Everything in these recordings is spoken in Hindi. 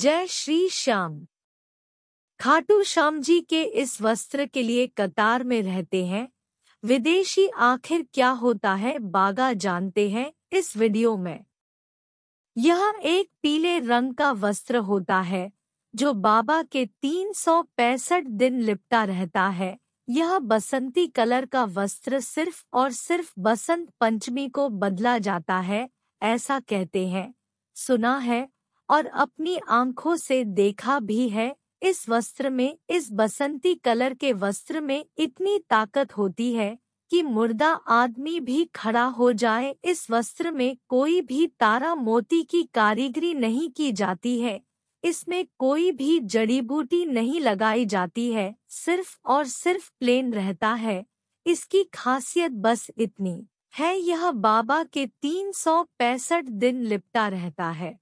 जय श्री श्याम खाटू श्याम जी के इस वस्त्र के लिए कतार में रहते हैं विदेशी आखिर क्या होता है बागा जानते हैं इस वीडियो में यह एक पीले रंग का वस्त्र होता है जो बाबा के तीन सौ पैंसठ दिन लिपटा रहता है यह बसंती कलर का वस्त्र सिर्फ और सिर्फ बसंत पंचमी को बदला जाता है ऐसा कहते हैं सुना है और अपनी आंखों से देखा भी है इस वस्त्र में इस बसंती कलर के वस्त्र में इतनी ताकत होती है कि मुर्दा आदमी भी खड़ा हो जाए इस वस्त्र में कोई भी तारा मोती की कारीगरी नहीं की जाती है इसमें कोई भी जड़ी बूटी नहीं लगाई जाती है सिर्फ और सिर्फ प्लेन रहता है इसकी खासियत बस इतनी है यह बाबा के तीन दिन लिपटा रहता है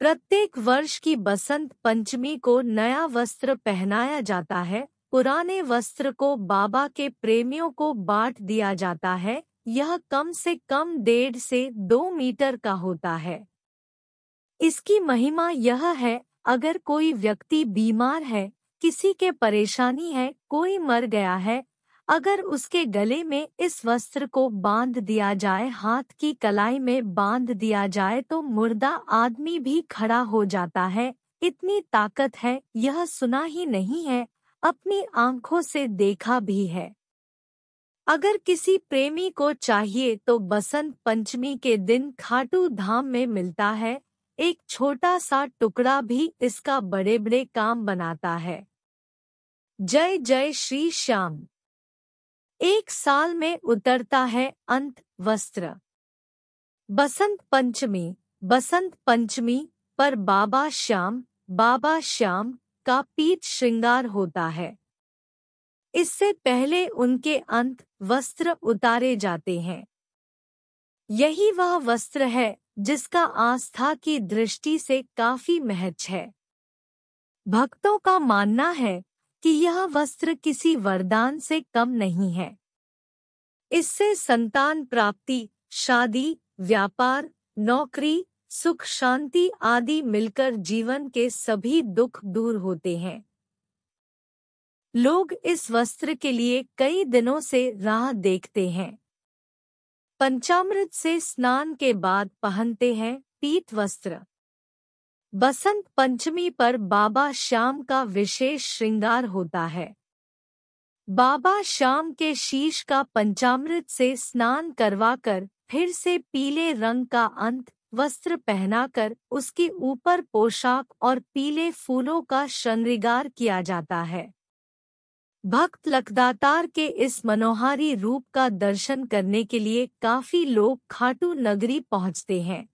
प्रत्येक वर्ष की बसंत पंचमी को नया वस्त्र पहनाया जाता है पुराने वस्त्र को बाबा के प्रेमियों को बांट दिया जाता है यह कम से कम डेढ़ से दो मीटर का होता है इसकी महिमा यह है अगर कोई व्यक्ति बीमार है किसी के परेशानी है कोई मर गया है अगर उसके गले में इस वस्त्र को बांध दिया जाए हाथ की कलाई में बांध दिया जाए तो मुर्दा आदमी भी खड़ा हो जाता है इतनी ताकत है यह सुना ही नहीं है अपनी आंखों से देखा भी है अगर किसी प्रेमी को चाहिए तो बसंत पंचमी के दिन खाटू धाम में मिलता है एक छोटा सा टुकड़ा भी इसका बड़े बड़े काम बनाता है जय जय श्री श्याम एक साल में उतरता है अंत वस्त्र बसंत पंचमी बसंत पंचमी पर बाबा श्याम बाबा श्याम का पीत श्रृंगार होता है इससे पहले उनके अंत वस्त्र उतारे जाते हैं यही वह वस्त्र है जिसका आस्था की दृष्टि से काफी महज है भक्तों का मानना है कि यह वस्त्र किसी वरदान से कम नहीं है इससे संतान प्राप्ति शादी व्यापार नौकरी सुख शांति आदि मिलकर जीवन के सभी दुख दूर होते हैं लोग इस वस्त्र के लिए कई दिनों से राह देखते हैं पंचामृत से स्नान के बाद पहनते हैं पीत वस्त्र बसंत पंचमी पर बाबा श्याम का विशेष श्रृंगार होता है बाबा श्याम के शीश का पंचामृत से स्नान करवाकर फिर से पीले रंग का अंत वस्त्र पहनाकर उसके ऊपर पोशाक और पीले फूलों का श्रृंगार किया जाता है भक्त लखदातार के इस मनोहारी रूप का दर्शन करने के लिए काफी लोग खाटू नगरी पहुंचते हैं